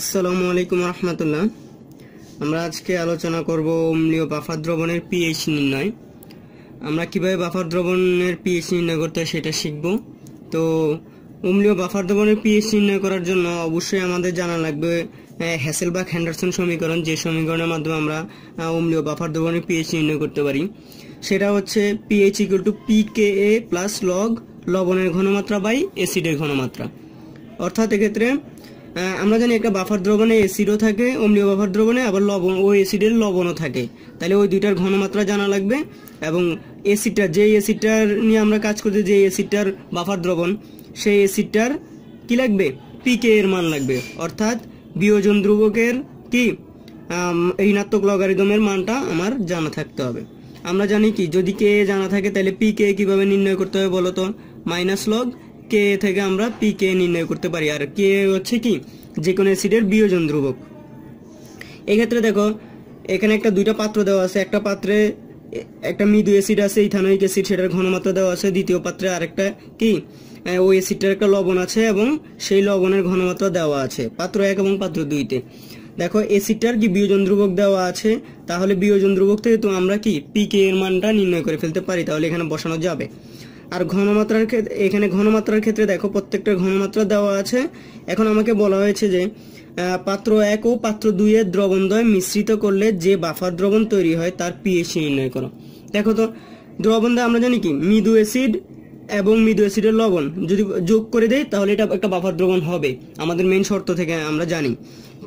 আসসালামু আলাইকুম রহমতুল্লাহ আমরা আজকে আলোচনা করব অম্লীয় বাফার দ্রবণের পিএইচ নির্ণয় আমরা কিভাবে বাফার দ্রবণের পিএইচ নির্ণয় করতে হয় সেটা শিখব তো অম্লীয় বাফার দ্রবণের পিএইচ নির্ণয় করার জন্য অবশ্যই আমাদের জানা লাগবে হ্যাসেল বা হ্যান্ডারসন সমীকরণ যে সমীকরণের মাধ্যমে আমরা অম্লীয় বাফার দ্রবণের পিএইচ নির্ণয় করতে পারি সেটা হচ্ছে pH equal to p K a plus log লবণের ঘনমাত্রা বাই অ্যাসিডের ঘনমাত্রা অর্থাৎ এক্ষেত্রে আমরা জানি একটা বাফার দ্রবণে অ্যাসিডও থাকে অম্লীয় বাফার দ্রবণে আবার লবণ ওই অ্যাসিডের লবণও থাকে তাহলে ওই দুইটার ঘনমাত্রা জানা লাগবে এবং এসিডটা যে এসিডটার নিয়ে আমরা কাজ করছি যে এসিডটার বাফার দ্রবণ সেই এসিডটার কি লাগবে পিকে এর মান লাগবে অর্থাৎ বিয়োজন ধ্রুবকের কি ঋণাত্মক লগারিদমের মানটা আমার জানা থাকতে হবে আমরা জানি কি যদি কে জানা থাকে তাহলে পি কে কীভাবে নির্ণয় করতে হবে বলো তো মাইনাস লগ কে থেকে আমরা পি কে নির্ণয় করতে পারি আর কে হচ্ছে কি যে কোনো অ্যাসিডের বিয়োজন ধ্রুবক এক্ষেত্রে দেখো এখানে একটা দুইটা পাত্র দেওয়া আছে একটা পাত্রে একটা মৃদু অ্যাসিড আছে ইথানোয়িক অ্যাসিড সেটার ঘনমাত্রা দেওয়া আছে দ্বিতীয় পাত্রে আরেকটা কি ওই অ্যাসিডটার একটা লবণ আছে এবং সেই লবণের ঘনমাত্রা দেওয়া আছে পাত্র এক এবং পাত্র দুইতে দেখো অ্যাসিডটার কি বিয়োজন ধ্রুবক দেওয়া আছে তাহলে বিয়োজন ধ্রুবক থেকে তো আমরা কি পিকে এর মানটা নির্ণয় করে ফেলতে পারি তাহলে এখানে বসানো যাবে আর ঘনমাত্রার ক্ষেত্রে এখানে ঘনমাত্রার ক্ষেত্রে দেখো প্রত্যেকটা ঘনমাত্রা দেওয়া আছে এখন আমাকে বলা হয়েছে যে পাত্র এক ও পাত্র দুইয়ের দ্রবণদ্বয় মিশ্রিত করলে যে বাফার দ্রবণ তৈরি হয় তার পিএইচ নির্ণয় করো দেখো তো দ্রবণদ্বয় আমরা জানি কি মৃদু অ্যাসিড এবং মৃদু অ্যাসিডের লবণ যদি যোগ করে দেয় তাহলে এটা একটা বাফার দ্রবণ হবে আমাদের মেন শর্ত থেকে আমরা জানি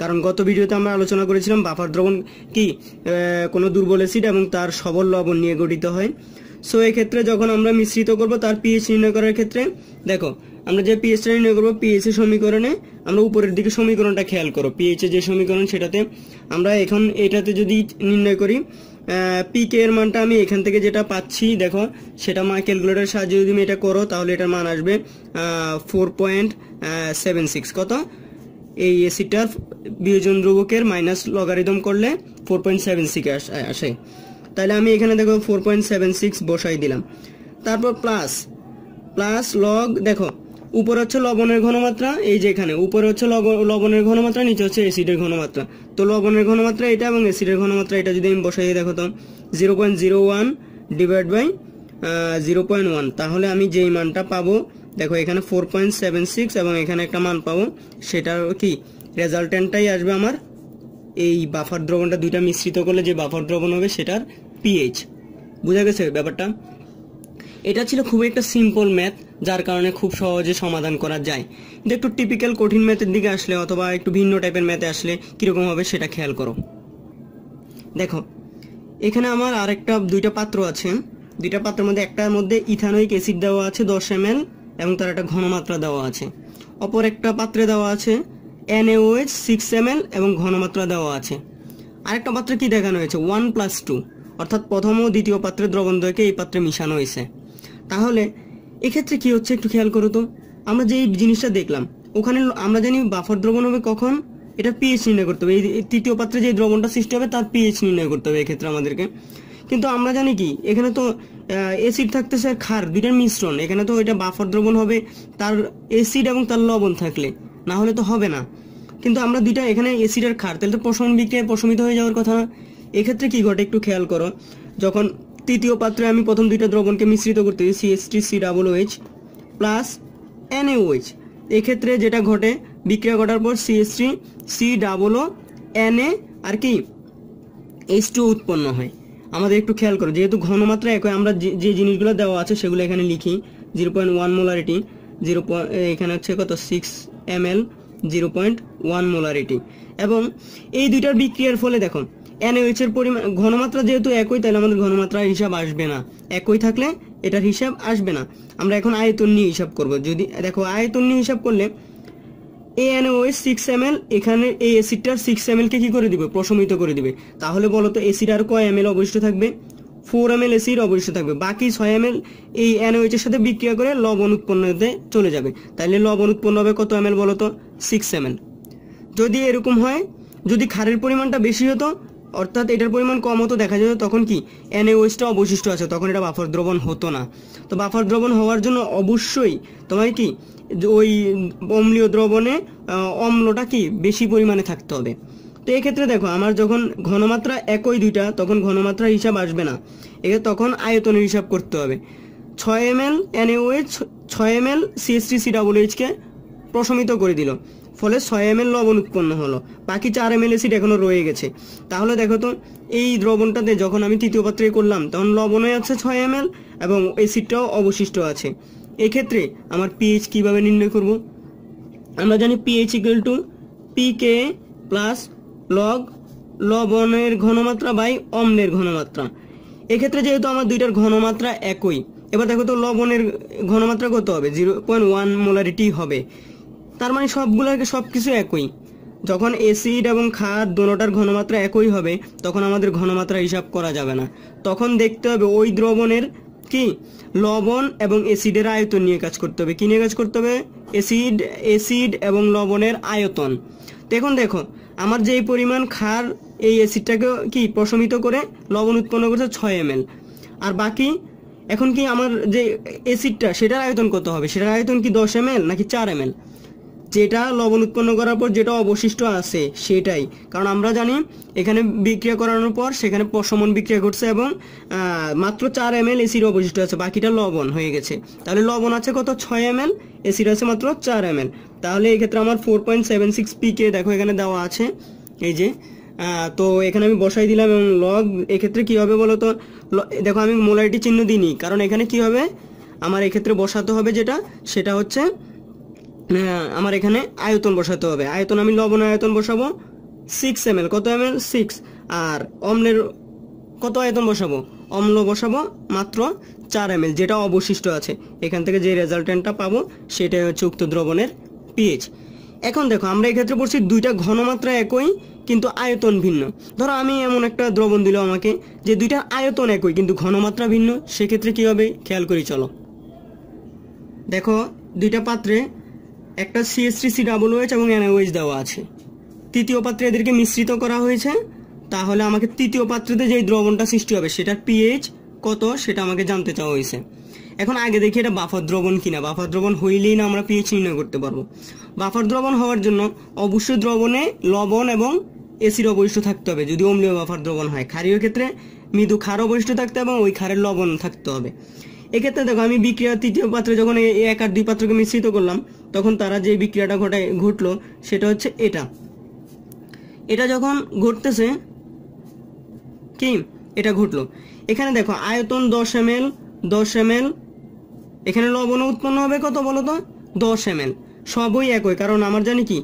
কারণ গত ভিডিওতে আমরা আলোচনা করেছিলাম বাফার দ্রবণ কি কোনো দুর্বল অ্যাসিড এবং তার সবল লবণ নিয়ে গঠিত হয় সো এক্ষেত্রে যখন আমরা মিশ্রিত করব তার পিএইচ নির্ণয় করার ক্ষেত্রে দেখো আমরা যে পিএইচটা নির্ণয় করবো পিএইচের সমীকরণে আমরা উপরের দিকে সমীকরণটা খেয়াল করো পিএইচের যে সমীকরণ সেটাতে আমরা এখন এটাতে যদি নির্ণয় করি পিকে এর মানটা আমি এখান থেকে যেটা পাচ্ছি দেখো সেটা মা ক্যালকুলেটারের সাহায্যে যদি এটা করো তাহলে এটার মান আসবে ফোর পয়েন্ট সেভেন সিক্স কত এই এসিটার বিয়োজন দ্রবকের মাইনাস লগারিদম করলে ফোর পয়েন্ট সেভেন সিক্স আসে তাহলে আমি এখানে দেখো ফোর পয়েন্ট সেভেন সিক্স বসাই দিলাম তারপর প্লাস প্লাস লগ দেখো উপরে হচ্ছে লবণের ঘনমাত্রা এই যে এখানে উপরে হচ্ছে লবণের ঘনমাত্রা নিচে হচ্ছে অ্যাসিডের ঘনমাত্রা তো লবণের ঘনমাত্রা এটা এবং অ্যাসিডের ঘনমাত্রা এটা যদি আমি বসাই দেখো তো zero point zero one divide by zero point one তাহলে আমি যেই মানটা পাবো দেখো এখানে ফোর পয়েন্ট সেভেন সিক্স এবং এখানে একটা মান পাবো সেটার কি রেজাল্টেন্টটাই আসবে আমার এই বাফার দ্রবণটা দুইটা মিশ্রিত করলে যে বাফার দ্রবণ হবে সেটার পিএইচ বোঝা গেছে ব্যাপারটা এটা ছিল খুবই একটা সিম্পল ম্যাথ যার কারণে খুব সহজে সমাধান করা যায় কিন্তু একটু টিপিক্যাল কঠিন ম্যাথের দিকে আসলে অথবা একটু ভিন্ন টাইপের ম্যাথে আসলে কীরকম হবে সেটা খেয়াল করো দেখো এখানে আমার আরেকটা দুইটা পাত্র আছে দুইটা পাত্রের মধ্যে একটার মধ্যে ইথানোইক অ্যাসিড দেওয়া আছে দশ এম এবং তার একটা ঘনমাত্রা দেওয়া আছে অপর একটা পাত্রে দেওয়া আছে এনএওএইচ সিক্স এম এবং ঘনমাত্রা দেওয়া আছে আরেকটা পাত্রে কি দেখানো হয়েছে ওয়ান প্লাস টু অর্থাৎ প্রথম ও দ্বিতীয় পাত্রের দ্রবণদ্বয়কে এই পাত্রে মিশানো হয়েছে তাহলে এক্ষেত্রে কি হচ্ছে একটু খেয়াল করো তো আমরা যে জিনিসটা দেখলাম ওখানে আমরা জানি বাফার দ্রবণ হবে কখন এটা পিএইচ নির্ণয় করতে হবে এই তৃতীয় পাত্রে যে দ্রবণটা সৃষ্টি হবে তার পিএইচ নির্ণয় করতে হবে এক্ষেত্রে আমাদেরকে কিন্তু আমরা জানি কি এখানে তো এসিড থাকতেছে আর খার দুইটার মিশ্রণ এখানে তো এটা বাফার দ্রবণ হবে তার এসিড এবং তার লবণ থাকলে না হলে তো হবে না কিন্তু আমরা দুইটা এখানে অ্যাসিড আর খার তাহলে তো প্রশমন বিক্রিয়ায় প্রশমিত হয়ে যাওয়ার কথা না এক্ষেত্রে কি ঘটে একটু খেয়াল করো যখন তৃতীয় পাত্রে আমি প্রথম দুইটা দ্রবণকে মিশ্রিত করতে সিএসটি C double OH plus N H এক্ষেত্রে যেটা ঘটে বিক্রিয়া ঘটার পর সিএসটি সি ডাবল ও এ আর কি এইচ টু উৎপন্ন হয় আমাদের একটু খেয়াল করো যেহেতু ঘনমাত্রা একই আমরা যে জিনিসগুলো দেওয়া আছে সেগুলো এখানে লিখি zero point one molarity zero এখানে হচ্ছে কত six M L zero point one molarity এবং এই দুইটার বিক্রিয়ার ফলে দেখো এনএইচ এর পরিমাণ ঘনমাত্রা যেহেতু একই তাহলে আমাদের ঘনমাত্রার হিসাব আসবে না একই থাকলে এটার হিসাব আসবে না আমরা এখন আয়তন নিয়ে হিসাব করব যদি দেখো আয়তন নিয়ে হিসাব করলে এ এনওএস সিক্স এম এখানে এই এসিডটার সিক্স এম কে কী করে দিবে প্রশমিত করে দিবে তাহলে বলো তো এসিড আর কয় এম এল অবশিষ্ট থাকবে ফোর এম এল এসিড অবশিষ্ট থাকবে বাকি ছয় এম এল এই এনওএইচের সাথে বিক্রিয়া করে লবণ উৎপন্নতে চলে যাবে তাহলে লবণ উৎপন্ন হবে কত এম এল বলো তো সিক্স এম যদি এরকম হয় যদি খারের পরিমাণটা বেশি হতো অর্থাৎ এটার পরিমাণ কম হতো দেখা যেত তখন কি এনএওএসটা অবশিষ্ট আছে তখন এটা বাফার দ্রবণ হতো না তো বাফার দ্রবণ হওয়ার জন্য অবশ্যই তোমার কি ওই অম্লীয় দ্রবণে অম্লটা কি বেশি পরিমাণে থাকতে হবে তো এক্ষেত্রে দেখো আমার যখন ঘনমাত্রা একই দুইটা তখন ঘনমাত্রার হিসাব আসবে না একে তখন আয়তনের হিসাব করতে হবে ছয় এম এল ওয়েচ ছয় এম এল সিএসটি সি ডাবল এইচকে প্রশমিত করে দিল ফলে ছয় এম লবণ উৎপন্ন হলো বাকি চার এম অ্যাসিড এখনও রয়ে গেছে তাহলে দেখো তো এই দ্রবণটাতে যখন আমি তৃতীয় পাত্রে করলাম তখন লবণও আছে ছয় এম এবং অ্যাসিডটাও অবশিষ্ট আছে এক্ষেত্রে আমার পিএইচ কীভাবে নির্ণয় করব আমরা জানি pH equal to p K plus log লবণের ঘনমাত্রা বাই অম্লের ঘনমাত্রা এক্ষেত্রে যেহেতু আমার দুইটার ঘনমাত্রা একই এবার দেখো তো লবণের ঘনমাত্রা কত হবে জিরো পয়েন্ট ওয়ান মোলারিটি হবে তার মানে সবগুলোকে সব কিছু একই যখন অ্যাসিড এবং খাদ দোনোটার ঘনমাত্রা একই হবে তখন আমাদের ঘনমাত্রা হিসাব করা যাবে না তখন দেখতে হবে ওই দ্রবণের কি লবণ এবং অ্যাসিডের আয়তন নিয়ে কাজ করতে হবে কি নিয়ে কাজ করতে হবে অ্যাসিড অ্যাসিড এবং লবণের আয়তন দেখুন দেখো আমার যেই পরিমাণ খার এই অ্যাসিডটাকে কি প্রশমিত করে লবণ উৎপন্ন করছে ছয় এম আর বাকি এখন কি আমার যে অ্যাসিডটা সেটার আয়তন কত হবে সেটার আয়তন কি দশ এম নাকি চার এম যেটা লবণ উৎপন্ন করার পর যেটা অবশিষ্ট আছে সেটাই কারণ আমরা জানি এখানে বিক্রিয়া করানোর পর সেখানে পশমন বিক্রিয়া ঘটছে এবং মাত্র চার এম এল এসির অবশিষ্ট আছে বাকিটা লবণ হয়ে গেছে তাহলে লবণ আছে কত ছয় এম এল এসির আছে মাত্র চার এম এল তাহলে এক্ষেত্রে আমার four point seven six pK দেখো এখানে দেওয়া আছে এই যে তো এখানে আমি বসাই দিলাম এবং লগ এক্ষেত্রে কী হবে বলো তো দেখো আমি মোলারিটি চিহ্ন দিইনি কারণ এখানে কি হবে আমার এক্ষেত্রে বসাতে হবে যেটা সেটা হচ্ছে আমার এখানে আয়তন বসাতে হবে আয়তন আমি লবণ আয়তন বসাবো সিক্স এম কত এম সিক্স আর অম্লের কত আয়তন বসাবো অম্ল বসাবো মাত্র চার এম যেটা অবশিষ্ট আছে এখান থেকে যে রেজাল্টেন্টটা পাবো সেটাই হচ্ছে উক্ত দ্রবণের পিএইচ এখন দেখো আমরা এক্ষেত্রে বলছি দুইটা ঘনমাত্রা একই কিন্তু আয়তন ভিন্ন ধরো আমি এমন একটা দ্রবণ দিল আমাকে যে দুইটা আয়তন একই কিন্তু ঘনমাত্রা ভিন্ন সেক্ষেত্রে কী হবে খেয়াল করি চলো দেখো দুইটা পাত্রে একটা সিএসটি সি ডাবল ওয়েচ এবং ওয়েচ দেওয়া আছে তৃতীয় পাত্রে এদেরকে মিশ্রিত করা হয়েছে তাহলে আমাকে তৃতীয় পাত্রতে যেই দ্রবণটা সৃষ্টি হবে সেটার পিএইচ কত সেটা আমাকে জানতে চাওয়া হয়েছে এখন আগে দেখি এটা বাফার দ্রবণ কিনা বাফার দ্রবণ হইলেই না আমরা পিএইচ নির্ণয় করতে পারবো বাফার দ্রবণ হওয়ার জন্য অবশ্যই দ্রবণে লবণ এবং এসির অবশিষ্ট থাকতে হবে যদি অম্লীয় বাফার দ্রবণ হয় ক্ষারীয় ক্ষেত্রে মৃদু ক্ষার অবশিষ্ট থাকতে হবে এবং ওই ক্ষারের লবণ থাকতে হবে এক্ষেত্রে দেখো আমি বিক্রিয়া তৃতীয় পাত্রে যখন এক আর দুই পাত্রকে মিশ্রিত করলাম তখন তারা যে বিক্রিয়াটা ঘটায় ঘটলো সেটা হচ্ছে এটা এটা যখন ঘটতেছে কি এটা ঘটলো এখানে দেখো আয়তন দশ এম এল দশ এম এল এখানে লবণ উৎপন্ন হবে কত বলো তো দশ এম এল সবই একই কারণ আমার জানি কি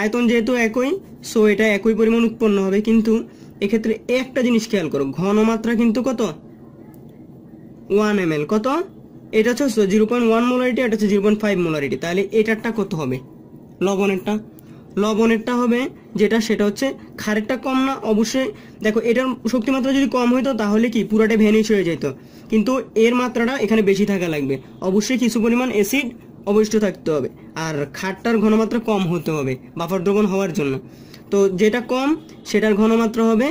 আয়তন যেহেতু একই সো এটা একই পরিমাণ উৎপন্ন হবে কিন্তু এক্ষেত্রে একটা জিনিস খেয়াল করো ঘনমাত্রা কিন্তু কত ওয়ান এম এল কত এটা হচ্ছে জিরো পয়েন্ট ওয়ান মোলারিটি এটা হচ্ছে জিরো পয়েন্ট ফাইভ মোলারিটি তাহলে এটারটা কত হবে লবণেরটা লবণেরটা হবে যেটা সেটা হচ্ছে খারেরটা কম না অবশ্যই দেখো এটার শক্তিমাত্রা যদি কম হইতো তাহলে কি পুরাটা ভ্যানিশ হয়ে যেত কিন্তু এর মাত্রাটা এখানে বেশি থাকা লাগবে অবশ্যই কিছু পরিমাণ অ্যাসিড অবশিষ্ট থাকতে হবে আর খাটটার ঘনমাত্রা কম হতে হবে বাফার দ্রবণ হওয়ার জন্য তো যেটা কম সেটার ঘনমাত্রা হবে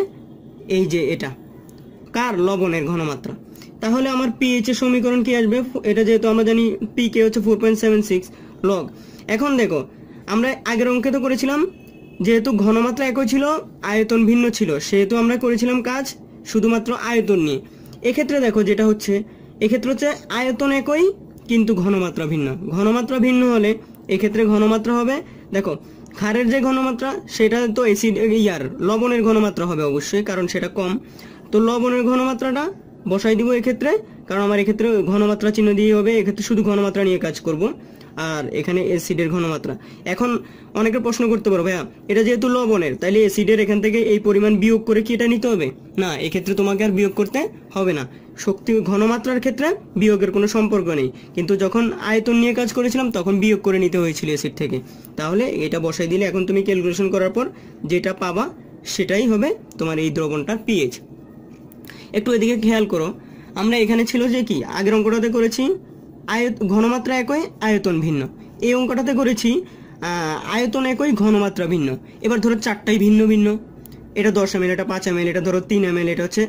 এই যে এটা কার লবণের ঘনমাত্রা তাহলে আমার পিএইচ এর সমীকরণ কি আসবে এটা যেহেতু আমরা জানি পি কে হচ্ছে four point seven six log এখন দেখো আমরা আগের অঙ্কে তো করেছিলাম যেহেতু ঘনমাত্রা একই ছিল আয়তন ভিন্ন ছিল সেহেতু আমরা করেছিলাম কাজ শুধুমাত্র আয়তন নিয়ে এক্ষেত্রে দেখো যেটা হচ্ছে এক্ষেত্রে হচ্ছে আয়তন একই কিন্তু ঘনমাত্রা ভিন্ন ঘনমাত্রা ভিন্ন হলে এক্ষেত্রে ঘনমাত্রা হবে দেখো খারের যে ঘনমাত্রা সেটা তো অ্যাসিড ইয়ার লবণের ঘনমাত্রা হবে অবশ্যই কারণ সেটা কম তো লবণের ঘনমাত্রাটা বসাই দিব এক্ষেত্রে কারণ আমার এক্ষেত্রে ঘনমাত্রা চিহ্ন দিয়ে হবে এক্ষেত্রে শুধু ঘনমাত্রা নিয়ে কাজ করব আর এখানে অ্যাসিডের ঘনমাত্রা এখন অনেকে প্রশ্ন করতে পারো ভাইয়া এটা যেহেতু লবণের তাইলে অ্যাসিডের এখান থেকে এই পরিমাণ বিয়োগ করে কি এটা নিতে হবে না এক্ষেত্রে তোমাকে আর বিয়োগ করতে হবে না শক্তি ঘনমাত্রার ক্ষেত্রে বিয়োগের কোনো সম্পর্ক নেই কিন্তু যখন আয়তন নিয়ে কাজ করেছিলাম তখন বিয়োগ করে নিতে হয়েছিল অ্যাসিড থেকে তাহলে এটা বসাই দিলে এখন তুমি ক্যালকুলেশন করার পর যেটা পাবা সেটাই হবে তোমার এই দ্রবণটার পিএইচ একটু এদিকে খেয়াল করো আমরা এখানে ছিল যে কি আগের অঙ্কটাতে করেছি আয়ত ঘনমাত্রা একই আয়তন ভিন্ন এই অঙ্কটাতে করেছি আয়তন একই ঘনমাত্রা ভিন্ন এবার ধরো চারটাই ভিন্ন ভিন্ন এটা দশ এম এটা পাঁচ এম এটা ধরো তিন এম এটা হচ্ছে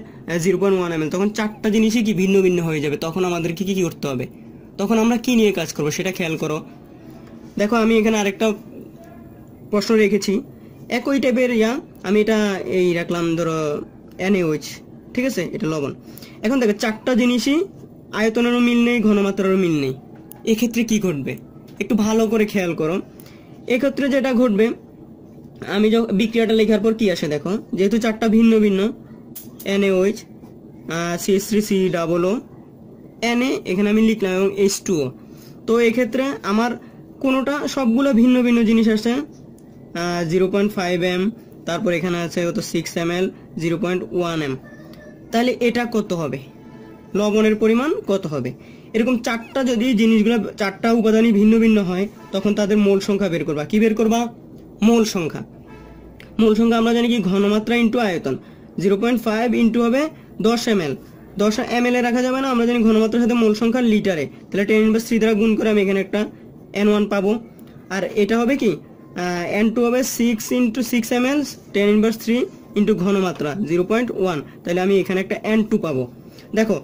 জিরো পয়েন্ট ওয়ান এম তখন চারটা জিনিসই কি ভিন্ন ভিন্ন হয়ে যাবে তখন আমাদের কী কী করতে হবে তখন আমরা কি নিয়ে কাজ করবো সেটা খেয়াল করো দেখো আমি এখানে আরেকটা প্রশ্ন রেখেছি একই টাইপের ইয়া আমি এটা এই রাখলাম ধরো অ্যানেউইচ ঠিক আছে এটা লবণ এখন দেখো চারটা জিনিসই আয়তনেরও মিল নেই ঘনমাত্রারও মিল নেই এক্ষেত্রে কি ঘটবে একটু ভালো করে খেয়াল করো এক্ষেত্রে যেটা ঘটবে আমি যখন বিক্রিয়াটা লেখার পর কি আসে দেখো যেহেতু চারটা ভিন্ন ভিন্ন N A OH C S three C double O N A এখানে আমি লিখলাম এবং এইচ টু ও তো এক্ষেত্রে আমার কোনোটা সবগুলো ভিন্ন ভিন্ন জিনিস আসে জিরো পয়েন্ট ফাইভ এম তারপর এখানে আছে হয়তো six M L zero point one M তাহলে এটা কত হবে লবণের পরিমাণ কত হবে এরকম চারটা যদি জিনিসগুলো চারটা উপাদানই ভিন্ন ভিন্ন হয় তখন তাদের মোল সংখ্যা বের করবা কি বের করবা মোল সংখ্যা মোল সংখ্যা আমরা জানি কি ঘনমাত্রা ইন্টু আয়তন জিরো পয়েন্ট ফাইভ ইন্টু হবে দশ এম এল দশ এম এল এ রাখা যাবে না আমরা জানি ঘনমাত্রার সাথে মোল সংখ্যা লিটারে তাহলে টেন ইনভার্স থ্রি দ্বারা গুণ করে আমি এখানে একটা এন ওয়ান পাবো আর এটা হবে কি এন টু হবে six into six M L ten inverse three into ঘনমাত্রা জিরো পয়েন্ট ওয়ান তাহলে আমি এখানে একটা অ্যান টু পাবো দেখো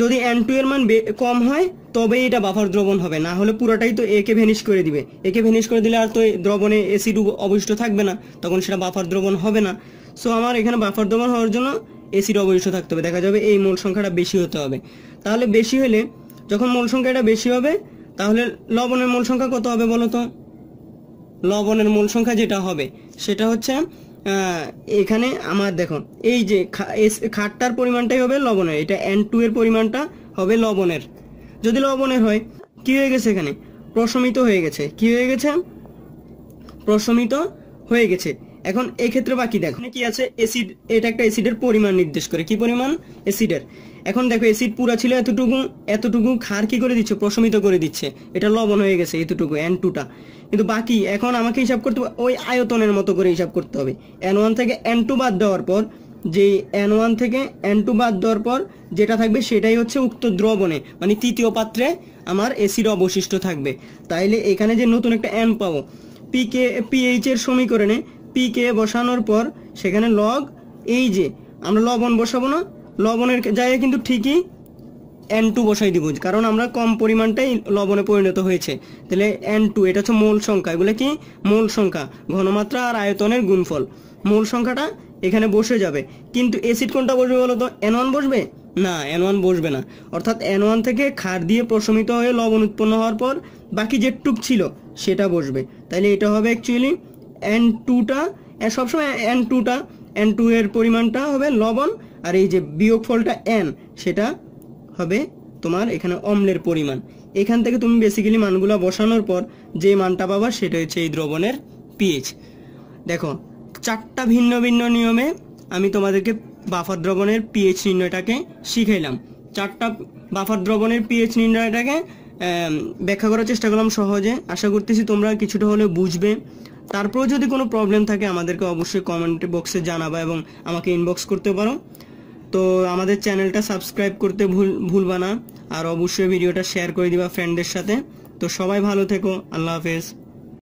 যদি অ্যান টু এর মান কম হয় তবে এটা বাফার দ্রবণ হবে না হলে পুরোটাই তো একে ভেনিশ করে দিবে একে ভেনিশ করে দিলে আর তো দ্রবণে অ্যাসিড অবশিষ্ট থাকবে না তখন সেটা বাফার দ্রবণ হবে না সো আমার এখানে বাফার দ্রবণ হওয়ার জন্য এসির অবশিষ্ট থাকতে হবে দেখা যাবে এই মূল সংখ্যাটা বেশি হতে হবে তাহলে বেশি হলে যখন সংখ্যা সংখ্যাটা বেশি হবে তাহলে লবণের মূল সংখ্যা কত হবে বলো তো লবণের মূল সংখ্যা যেটা হবে সেটা হচ্ছে এখানে আমার দেখো এই যে খাটটার পরিমাণটাই হবে লবণের এটা এন টু এর পরিমাণটা হবে লবণের যদি লবণের হয় কি হয়ে গেছে এখানে প্রশমিত হয়ে গেছে কি হয়ে গেছে প্রশমিত হয়ে গেছে এখন এক্ষেত্রে বাকি দেখো কি আছে এসিড এটা একটা এসিডের পরিমাণ নির্দেশ করে কি পরিমাণ এসিডের এখন দেখো অ্যাসিড পুরা ছিল এতটুকু এতটুকু খার কি করে দিচ্ছে প্রশমিত করে দিচ্ছে এটা লবণ হয়ে গেছে এতটুকু এন টুটা কিন্তু বাকি এখন আমাকে হিসাব করতে হবে ওই আয়তনের মতো করে হিসাব করতে হবে এন ওয়ান থেকে এন টু বাদ দেওয়ার পর যে এন ওয়ান থেকে এন টু বাদ দেওয়ার পর যেটা থাকবে সেটাই হচ্ছে উক্ত দ্রবণে মানে তৃতীয় পাত্রে আমার এসির অবশিষ্ট থাকবে তাইলে এখানে যে নতুন একটা এন পাবো পি কে পিএইচ এর সমীকরণে পি কে বসানোর পর সেখানে লগ এই যে আমরা লবণ বসাবো না লবণের জায়গায় কিন্তু ঠিকই এন টু বসাই দিব কারণ আমরা কম পরিমাণটাই লবণে পরিণত হয়েছে তাহলে এন টু এটা হচ্ছে মূল সংখ্যা এগুলো কি মূল সংখ্যা ঘনমাত্রা আর আয়তনের গুণফল মূল সংখ্যাটা এখানে বসে যাবে কিন্তু অ্যাসিড কোনটা বসবে বলো তো এন ওয়ান বসবে না এন ওয়ান বসবে না অর্থাৎ এন ওয়ান থেকে খার দিয়ে প্রশমিত হয়ে লবণ উৎপন্ন হওয়ার পর বাকি যে টুক ছিল সেটা বসবে তাহলে এটা হবে অ্যাকচুয়ালি এন টুটা সবসময় এন টুটা এন টু এর পরিমাণটা হবে লবণ আর এই যে বিয়োগ ফলটা এন সেটা হবে তোমার এখানে অম্লের পরিমাণ এখান থেকে তুমি বেসিক্যালি মানগুলো বসানোর পর যে মানটা পাবা সেটা হচ্ছে এই দ্রবণের পিএইচ দেখো চারটা ভিন্ন ভিন্ন নিয়মে আমি তোমাদেরকে বাফার দ্রবণের পিএইচ নির্ণয়টাকে শিখাইলাম চারটা বাফার দ্রবণের পিএইচ নির্ণয়টাকে ব্যাখ্যা করার চেষ্টা করলাম সহজে আশা করতেছি তোমরা কিছুটা হলেও বুঝবে তারপরেও যদি কোনো প্রবলেম থাকে আমাদেরকে অবশ্যই কমেন্ট বক্সে জানাবা এবং আমাকে ইনবক্স করতে পারো তো আমাদের চ্যানেলটা সাবস্ক্রাইব করতে ভুল ভুলবা না আর অবশ্যই ভিডিওটা শেয়ার করে দিবা ফ্রেন্ডদের সাথে তো সবাই ভালো থেকো আল্লাহ হাফেজ